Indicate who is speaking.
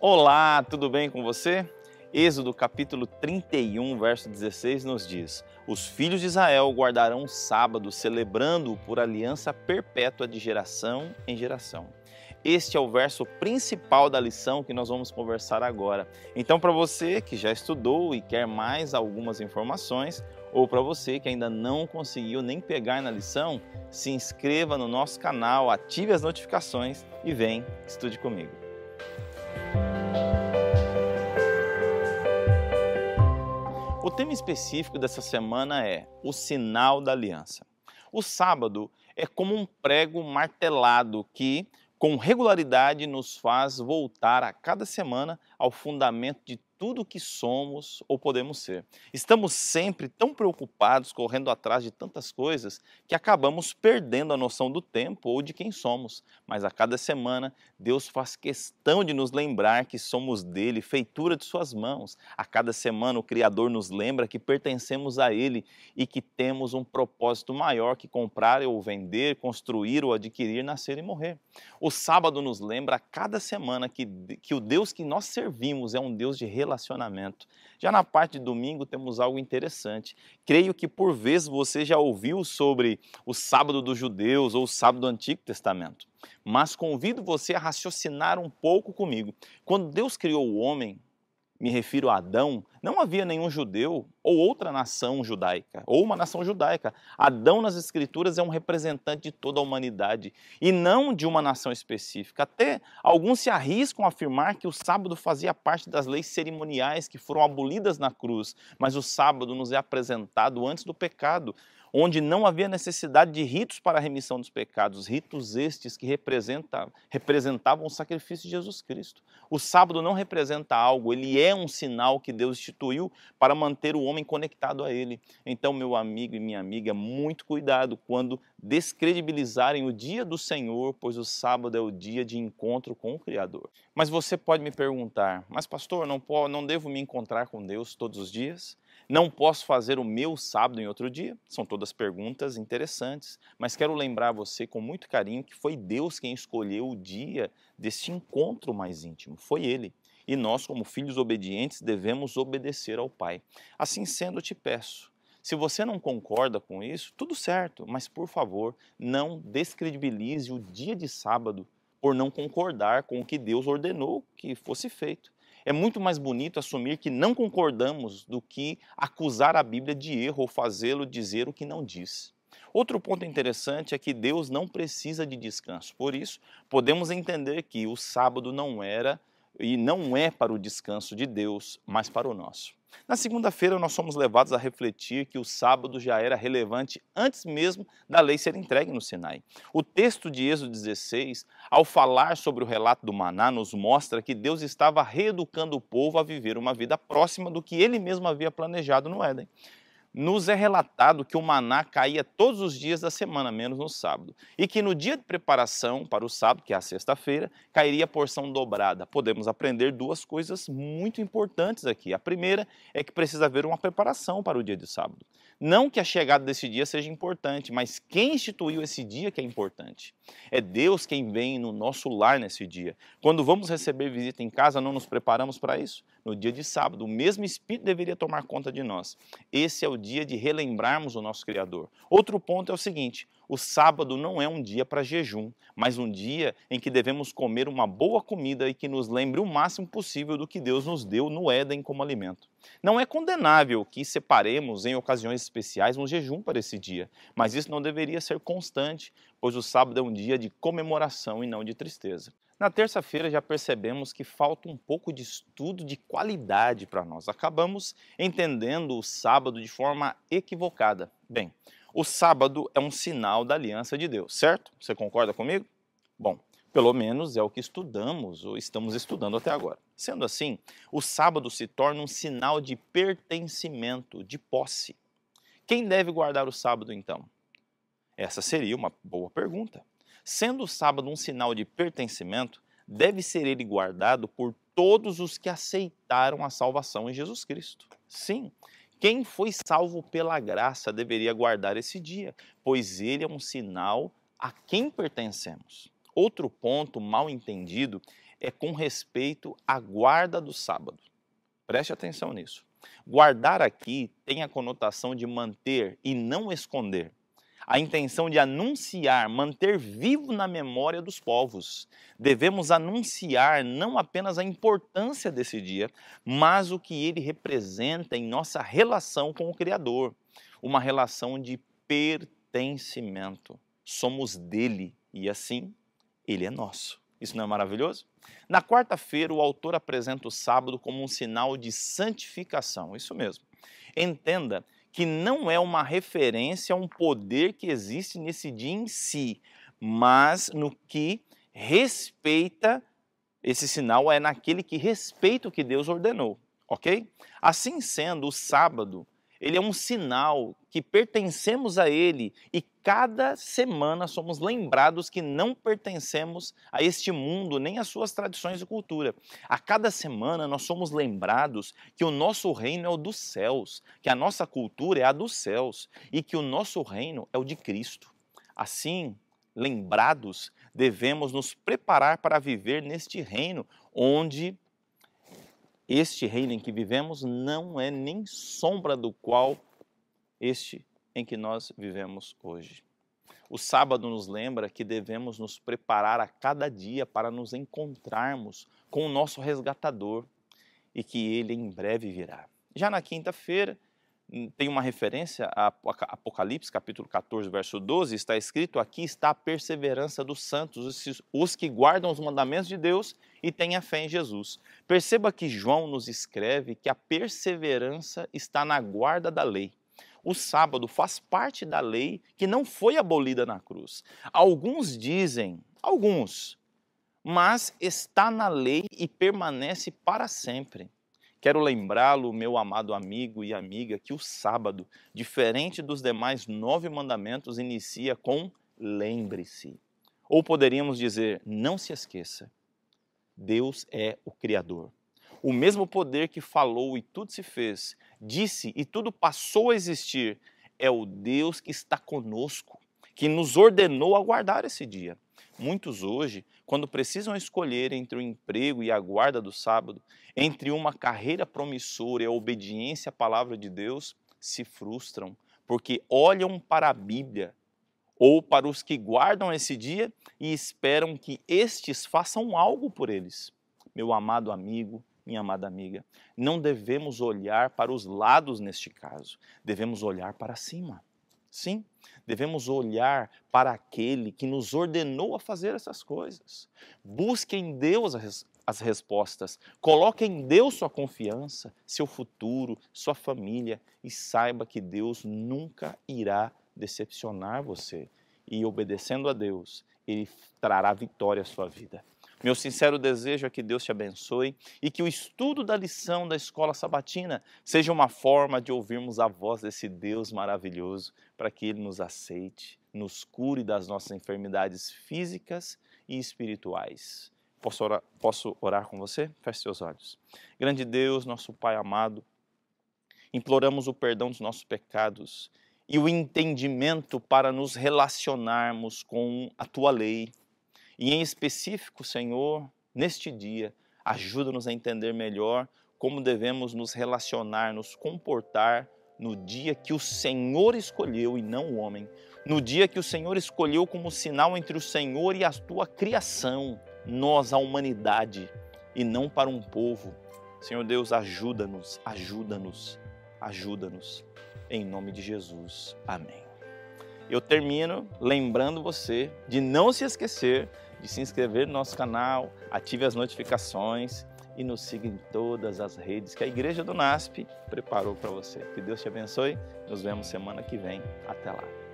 Speaker 1: Olá, tudo bem com você? Êxodo capítulo 31, verso 16 nos diz: Os filhos de Israel guardarão o sábado, celebrando-o por aliança perpétua de geração em geração. Este é o verso principal da lição que nós vamos conversar agora. Então, para você que já estudou e quer mais algumas informações, ou para você que ainda não conseguiu nem pegar na lição, se inscreva no nosso canal, ative as notificações e vem, estude comigo. O tema específico dessa semana é o sinal da aliança. O sábado é como um prego martelado que, com regularidade, nos faz voltar a cada semana ao fundamento de tudo o que somos ou podemos ser. Estamos sempre tão preocupados, correndo atrás de tantas coisas, que acabamos perdendo a noção do tempo ou de quem somos. Mas a cada semana, Deus faz questão de nos lembrar que somos dele, feitura de suas mãos. A cada semana, o Criador nos lembra que pertencemos a ele e que temos um propósito maior que comprar ou vender, construir ou adquirir, nascer e morrer. O sábado nos lembra a cada semana que, que o Deus que nós servimos é um Deus de relação relacionamento. Já na parte de domingo temos algo interessante. Creio que por vezes você já ouviu sobre o sábado dos judeus ou o sábado do Antigo Testamento. Mas convido você a raciocinar um pouco comigo. Quando Deus criou o homem, me refiro a Adão, não havia nenhum judeu ou outra nação judaica, ou uma nação judaica. Adão nas Escrituras é um representante de toda a humanidade e não de uma nação específica. Até alguns se arriscam a afirmar que o sábado fazia parte das leis cerimoniais que foram abolidas na cruz, mas o sábado nos é apresentado antes do pecado onde não havia necessidade de ritos para a remissão dos pecados, ritos estes que representavam, representavam o sacrifício de Jesus Cristo. O sábado não representa algo, ele é um sinal que Deus instituiu para manter o homem conectado a ele. Então, meu amigo e minha amiga, muito cuidado quando descredibilizarem o dia do Senhor, pois o sábado é o dia de encontro com o Criador. Mas você pode me perguntar, mas pastor, não, não devo me encontrar com Deus todos os dias? Não posso fazer o meu sábado em outro dia? São todas perguntas interessantes, mas quero lembrar você com muito carinho que foi Deus quem escolheu o dia deste encontro mais íntimo. Foi Ele. E nós, como filhos obedientes, devemos obedecer ao Pai. Assim sendo, te peço. Se você não concorda com isso, tudo certo, mas por favor, não descredibilize o dia de sábado por não concordar com o que Deus ordenou que fosse feito. É muito mais bonito assumir que não concordamos do que acusar a Bíblia de erro ou fazê-lo dizer o que não diz. Outro ponto interessante é que Deus não precisa de descanso. Por isso, podemos entender que o sábado não era e não é para o descanso de Deus, mas para o nosso. Na segunda-feira, nós somos levados a refletir que o sábado já era relevante antes mesmo da lei ser entregue no Sinai. O texto de Êxodo 16, ao falar sobre o relato do Maná, nos mostra que Deus estava reeducando o povo a viver uma vida próxima do que ele mesmo havia planejado no Éden nos é relatado que o maná caía todos os dias da semana, menos no sábado, e que no dia de preparação para o sábado, que é a sexta-feira, cairia a porção dobrada. Podemos aprender duas coisas muito importantes aqui. A primeira é que precisa haver uma preparação para o dia de sábado. Não que a chegada desse dia seja importante, mas quem instituiu esse dia que é importante. É Deus quem vem no nosso lar nesse dia. Quando vamos receber visita em casa, não nos preparamos para isso? No dia de sábado, o mesmo Espírito deveria tomar conta de nós. Esse é o dia de relembrarmos o nosso Criador. Outro ponto é o seguinte: o sábado não é um dia para jejum, mas um dia em que devemos comer uma boa comida e que nos lembre o máximo possível do que Deus nos deu no Éden como alimento. Não é condenável que separemos em ocasiões especiais um jejum para esse dia, mas isso não deveria ser constante, pois o sábado é um dia de comemoração e não de tristeza. Na terça-feira já percebemos que falta um pouco de estudo de qualidade para nós. Acabamos entendendo o sábado de forma equivocada. Bem, o sábado é um sinal da aliança de Deus, certo? Você concorda comigo? Bom, pelo menos é o que estudamos ou estamos estudando até agora. Sendo assim, o sábado se torna um sinal de pertencimento, de posse. Quem deve guardar o sábado então? Essa seria uma boa pergunta. Sendo o sábado um sinal de pertencimento, deve ser ele guardado por todos os que aceitaram a salvação em Jesus Cristo. Sim, quem foi salvo pela graça deveria guardar esse dia, pois ele é um sinal a quem pertencemos. Outro ponto mal entendido é com respeito à guarda do sábado. Preste atenção nisso. Guardar aqui tem a conotação de manter e não esconder. A intenção de anunciar, manter vivo na memória dos povos. Devemos anunciar não apenas a importância desse dia, mas o que ele representa em nossa relação com o Criador. Uma relação de pertencimento. Somos dele e assim ele é nosso. Isso não é maravilhoso? Na quarta-feira, o autor apresenta o sábado como um sinal de santificação, isso mesmo. Entenda que não é uma referência a um poder que existe nesse dia em si, mas no que respeita, esse sinal é naquele que respeita o que Deus ordenou, ok? Assim sendo, o sábado ele é um sinal que pertencemos a ele e cada semana somos lembrados que não pertencemos a este mundo nem às suas tradições e cultura. A cada semana nós somos lembrados que o nosso reino é o dos céus, que a nossa cultura é a dos céus e que o nosso reino é o de Cristo. Assim, lembrados, devemos nos preparar para viver neste reino onde este reino em que vivemos não é nem sombra do qual este em que nós vivemos hoje. O sábado nos lembra que devemos nos preparar a cada dia para nos encontrarmos com o nosso resgatador e que ele em breve virá. Já na quinta-feira, Hum, tem uma referência a Apocalipse, capítulo 14, verso 12, está escrito: aqui está a perseverança dos santos, os que guardam os mandamentos de Deus e têm a fé em Jesus. Perceba que João nos escreve que a perseverança está na guarda da lei. O sábado faz parte da lei que não foi abolida na cruz. Alguns dizem, alguns, mas está na lei e permanece para sempre. Quero lembrá-lo, meu amado amigo e amiga, que o sábado, diferente dos demais nove mandamentos, inicia com lembre-se. Ou poderíamos dizer, não se esqueça. Deus é o Criador. O mesmo poder que falou e tudo se fez, disse e tudo passou a existir, é o Deus que está conosco, que nos ordenou a guardar esse dia. Muitos hoje quando precisam escolher entre o emprego e a guarda do sábado, entre uma carreira promissora e a obediência à palavra de Deus, se frustram, porque olham para a Bíblia ou para os que guardam esse dia e esperam que estes façam algo por eles. Meu amado amigo, minha amada amiga, não devemos olhar para os lados neste caso, devemos olhar para cima. Sim, devemos olhar para aquele que nos ordenou a fazer essas coisas. Busque em Deus as, as respostas. Coloque em Deus sua confiança, seu futuro, sua família e saiba que Deus nunca irá decepcionar você. E obedecendo a Deus, Ele trará vitória à sua vida. Meu sincero desejo é que Deus te abençoe e que o estudo da lição da escola sabatina seja uma forma de ouvirmos a voz desse Deus maravilhoso para que ele nos aceite, nos cure das nossas enfermidades físicas e espirituais. Posso orar, posso orar com você? Feche seus olhos. Grande Deus, nosso Pai amado, imploramos o perdão dos nossos pecados e o entendimento para nos relacionarmos com a tua lei e em específico, Senhor, neste dia, ajuda-nos a entender melhor como devemos nos relacionar, nos comportar no dia que o Senhor escolheu e não o homem, no dia que o Senhor escolheu como sinal entre o Senhor e a tua criação, nós, a humanidade, e não para um povo. Senhor Deus, ajuda-nos, ajuda-nos, ajuda-nos, em nome de Jesus. Amém. Eu termino lembrando você de não se esquecer de se inscrever no nosso canal, ative as notificações e nos siga em todas as redes que a Igreja do NASP preparou para você. Que Deus te abençoe. Nos vemos semana que vem. Até lá.